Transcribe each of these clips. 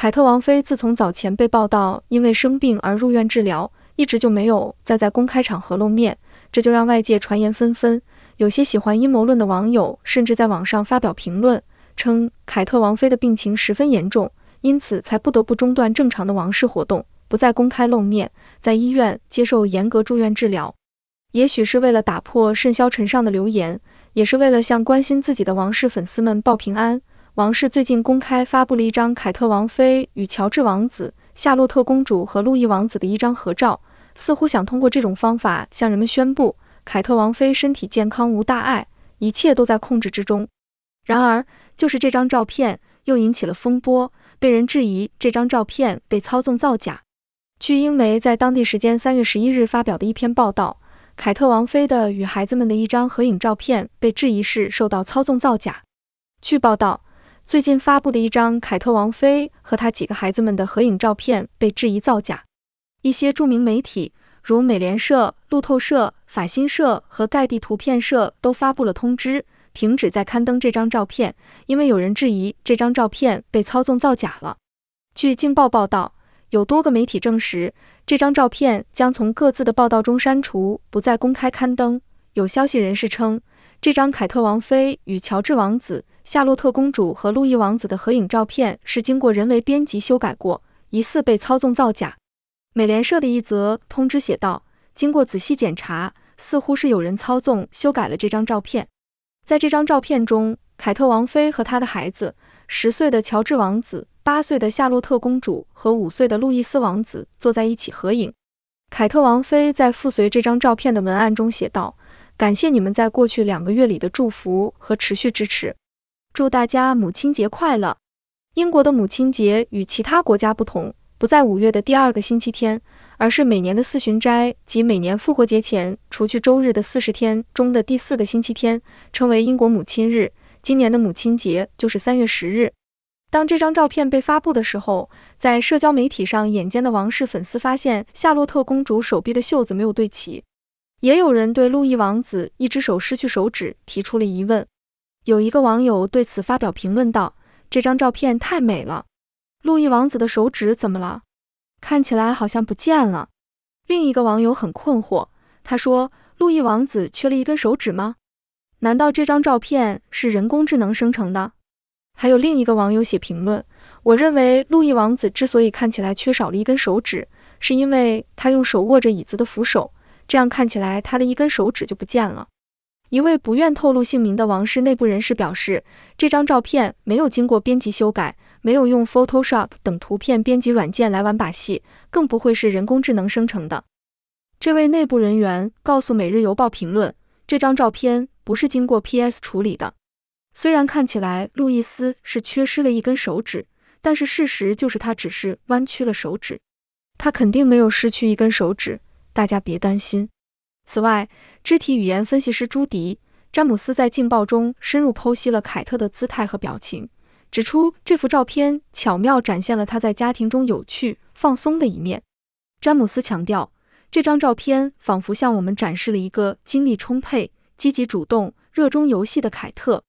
凯特王妃自从早前被报道因为生病而入院治疗，一直就没有再在公开场合露面，这就让外界传言纷纷。有些喜欢阴谋论的网友甚至在网上发表评论，称凯特王妃的病情十分严重，因此才不得不中断正常的王室活动，不再公开露面，在医院接受严格住院治疗。也许是为了打破甚嚣尘上的流言，也是为了向关心自己的王室粉丝们报平安。王室最近公开发布了一张凯特王妃与乔治王子、夏洛特公主和路易王子的一张合照，似乎想通过这种方法向人们宣布凯特王妃身体健康无大碍，一切都在控制之中。然而，就是这张照片又引起了风波，被人质疑这张照片被操纵造假。据英媒在当地时间三月十一日发表的一篇报道，凯特王妃的与孩子们的一张合影照片被质疑是受到操纵造假。据报道。最近发布的一张凯特王妃和她几个孩子们的合影照片被质疑造假，一些著名媒体如美联社、路透社、法新社和盖蒂图片社都发布了通知，停止在刊登这张照片，因为有人质疑这张照片被操纵造假了。据《镜报》报道，有多个媒体证实这张照片将从各自的报道中删除，不再公开刊登。有消息人士称，这张凯特王妃与乔治王子。夏洛特公主和路易王子的合影照片是经过人为编辑修改过，疑似被操纵造假。美联社的一则通知写道：“经过仔细检查，似乎是有人操纵修改了这张照片。在这张照片中，凯特王妃和她的孩子——十岁的乔治王子、八岁的夏洛特公主和五岁的路易斯王子——坐在一起合影。凯特王妃在附随这张照片的文案中写道：‘感谢你们在过去两个月里的祝福和持续支持。’”祝大家母亲节快乐！英国的母亲节与其他国家不同，不在五月的第二个星期天，而是每年的四旬斋及每年复活节前除去周日的四十天中的第四个星期天，称为英国母亲日。今年的母亲节就是三月十日。当这张照片被发布的时候，在社交媒体上，眼尖的王室粉丝发现夏洛特公主手臂的袖子没有对齐，也有人对路易王子一只手失去手指提出了疑问。有一个网友对此发表评论道：“这张照片太美了，路易王子的手指怎么了？看起来好像不见了。”另一个网友很困惑，他说：“路易王子缺了一根手指吗？难道这张照片是人工智能生成的？”还有另一个网友写评论：“我认为路易王子之所以看起来缺少了一根手指，是因为他用手握着椅子的扶手，这样看起来他的一根手指就不见了。”一位不愿透露姓名的王室内部人士表示，这张照片没有经过编辑修改，没有用 Photoshop 等图片编辑软件来玩把戏，更不会是人工智能生成的。这位内部人员告诉《每日邮报》评论，这张照片不是经过 PS 处理的。虽然看起来路易斯是缺失了一根手指，但是事实就是他只是弯曲了手指，他肯定没有失去一根手指，大家别担心。此外，肢体语言分析师朱迪·詹姆斯在劲爆中深入剖析了凯特的姿态和表情，指出这幅照片巧妙展现了她在家庭中有趣、放松的一面。詹姆斯强调，这张照片仿佛向我们展示了一个精力充沛、积极主动、热衷游戏的凯特。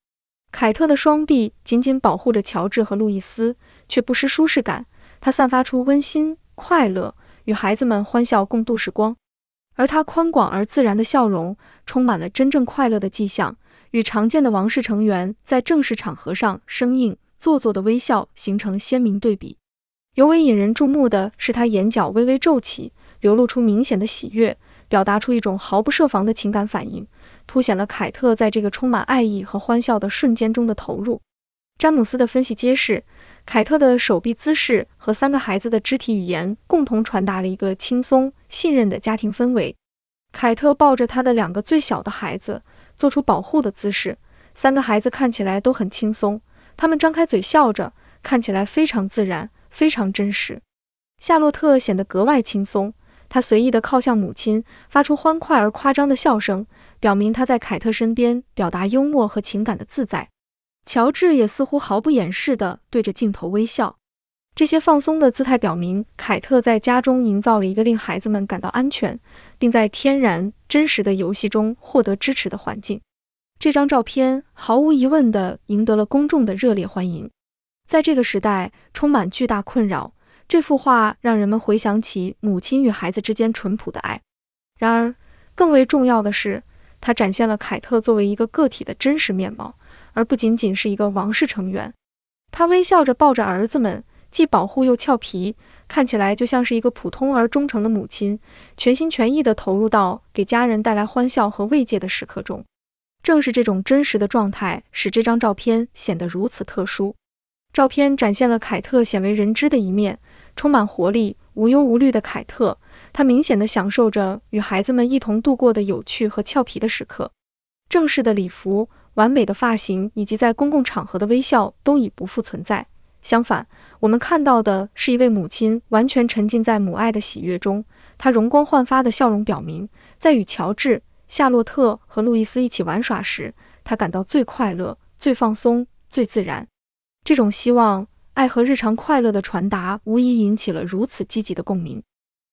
凯特的双臂紧紧保护着乔治和路易斯，却不失舒适感，他散发出温馨、快乐，与孩子们欢笑共度时光。而他宽广而自然的笑容，充满了真正快乐的迹象，与常见的王室成员在正式场合上生硬做作的微笑形成鲜明对比。尤为引人注目的是，他眼角微微皱起，流露出明显的喜悦，表达出一种毫不设防的情感反应，凸显了凯特在这个充满爱意和欢笑的瞬间中的投入。詹姆斯的分析揭示，凯特的手臂姿势和三个孩子的肢体语言共同传达了一个轻松。信任的家庭氛围。凯特抱着她的两个最小的孩子，做出保护的姿势。三个孩子看起来都很轻松，他们张开嘴笑着，看起来非常自然，非常真实。夏洛特显得格外轻松，他随意地靠向母亲，发出欢快而夸张的笑声，表明他在凯特身边表达幽默和情感的自在。乔治也似乎毫不掩饰地对着镜头微笑。这些放松的姿态表明，凯特在家中营造了一个令孩子们感到安全，并在天然、真实的游戏中获得支持的环境。这张照片毫无疑问地赢得了公众的热烈欢迎。在这个时代充满巨大困扰，这幅画让人们回想起母亲与孩子之间淳朴的爱。然而，更为重要的是，它展现了凯特作为一个个体的真实面貌，而不仅仅是一个王室成员。他微笑着抱着儿子们。既保护又俏皮，看起来就像是一个普通而忠诚的母亲，全心全意地投入到给家人带来欢笑和慰藉的时刻中。正是这种真实的状态，使这张照片显得如此特殊。照片展现了凯特鲜为人知的一面，充满活力、无忧无虑的凯特，她明显地享受着与孩子们一同度过的有趣和俏皮的时刻。正式的礼服、完美的发型以及在公共场合的微笑都已不复存在。相反，我们看到的是一位母亲完全沉浸在母爱的喜悦中。她容光焕发的笑容表明，在与乔治、夏洛特和路易斯一起玩耍时，她感到最快乐、最放松、最自然。这种希望、爱和日常快乐的传达，无疑引起了如此积极的共鸣。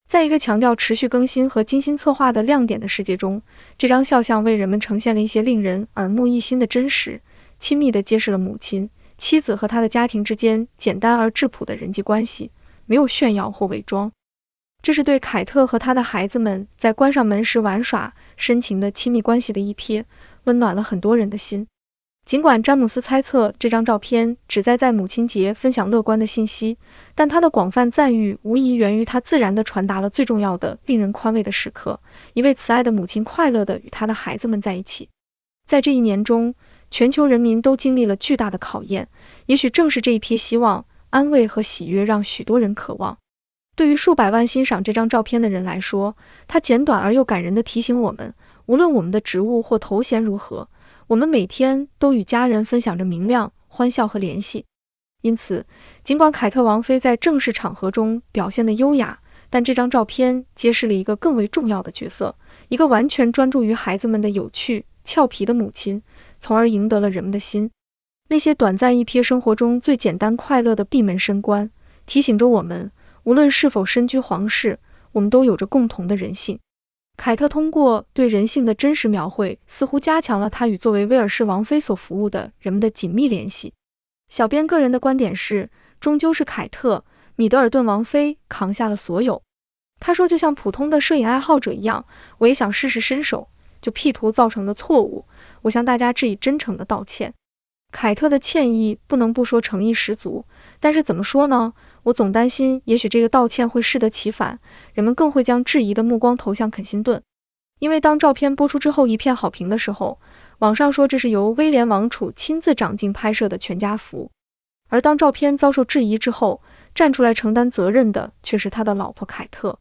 在一个强调持续更新和精心策划的亮点的世界中，这张肖像为人们呈现了一些令人耳目一新的真实、亲密的揭示了母亲。妻子和他的家庭之间简单而质朴的人际关系，没有炫耀或伪装，这是对凯特和他的孩子们在关上门时玩耍、深情的亲密关系的一瞥，温暖了很多人的心。尽管詹姆斯猜测这张照片旨在在母亲节分享乐观的信息，但他的广泛赞誉无疑源于他自然地传达了最重要的、令人宽慰的时刻：一位慈爱的母亲快乐地与他的孩子们在一起。在这一年中。全球人民都经历了巨大的考验，也许正是这一批希望、安慰和喜悦，让许多人渴望。对于数百万欣赏这张照片的人来说，它简短而又感人的提醒我们：无论我们的职务或头衔如何，我们每天都与家人分享着明亮、欢笑和联系。因此，尽管凯特王妃在正式场合中表现得优雅，但这张照片揭示了一个更为重要的角色——一个完全专注于孩子们的有趣、俏皮的母亲。从而赢得了人们的心。那些短暂一瞥生活中最简单快乐的闭门深官，提醒着我们，无论是否身居皇室，我们都有着共同的人性。凯特通过对人性的真实描绘，似乎加强了她与作为威尔士王妃所服务的人们的紧密联系。小编个人的观点是，终究是凯特·米德尔顿王妃扛下了所有。他说：“就像普通的摄影爱好者一样，我也想试试身手。”就 P 图造成的错误。我向大家致以真诚的道歉。凯特的歉意不能不说诚意十足，但是怎么说呢？我总担心，也许这个道歉会适得其反，人们更会将质疑的目光投向肯辛顿。因为当照片播出之后一片好评的时候，网上说这是由威廉王储亲自掌镜拍摄的全家福。而当照片遭受质疑之后，站出来承担责任的却是他的老婆凯特。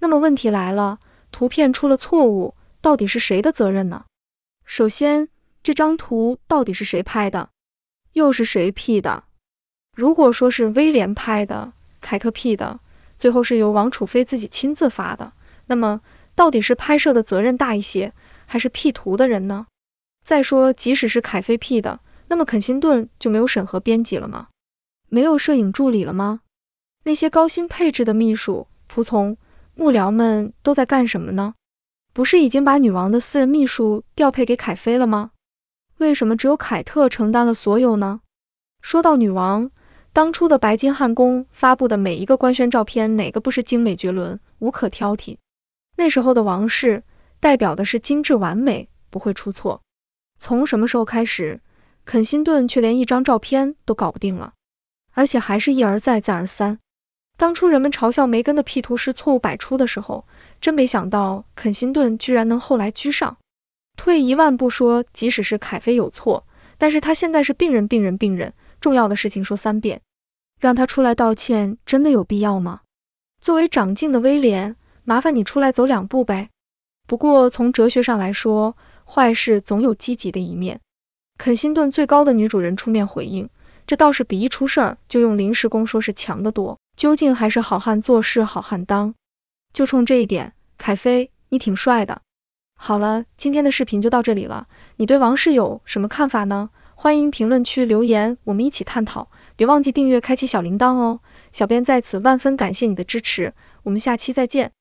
那么问题来了，图片出了错误，到底是谁的责任呢？首先，这张图到底是谁拍的，又是谁 P 的？如果说是威廉拍的，凯特 P 的，最后是由王楚飞自己亲自发的，那么到底是拍摄的责任大一些，还是 P 图的人呢？再说，即使是凯菲 P 的，那么肯辛顿就没有审核编辑了吗？没有摄影助理了吗？那些高薪配置的秘书、仆从、幕僚们都在干什么呢？不是已经把女王的私人秘书调配给凯菲了吗？为什么只有凯特承担了所有呢？说到女王，当初的白金汉宫发布的每一个官宣照片，哪个不是精美绝伦、无可挑剔？那时候的王室代表的是精致完美，不会出错。从什么时候开始，肯辛顿却连一张照片都搞不定了，而且还是一而再、再而三。当初人们嘲笑梅根的 P 图师错误百出的时候。真没想到，肯辛顿居然能后来居上。退一万步说，即使是凯菲有错，但是他现在是病人，病人，病人，重要的事情说三遍，让他出来道歉，真的有必要吗？作为长进的威廉，麻烦你出来走两步呗。不过从哲学上来说，坏事总有积极的一面。肯辛顿最高的女主人出面回应，这倒是比一出事儿就用临时工说是强得多。究竟还是好汉做事好汉当。就冲这一点，凯飞，你挺帅的。好了，今天的视频就到这里了。你对王室有什么看法呢？欢迎评论区留言，我们一起探讨。别忘记订阅、开启小铃铛哦。小编在此万分感谢你的支持，我们下期再见。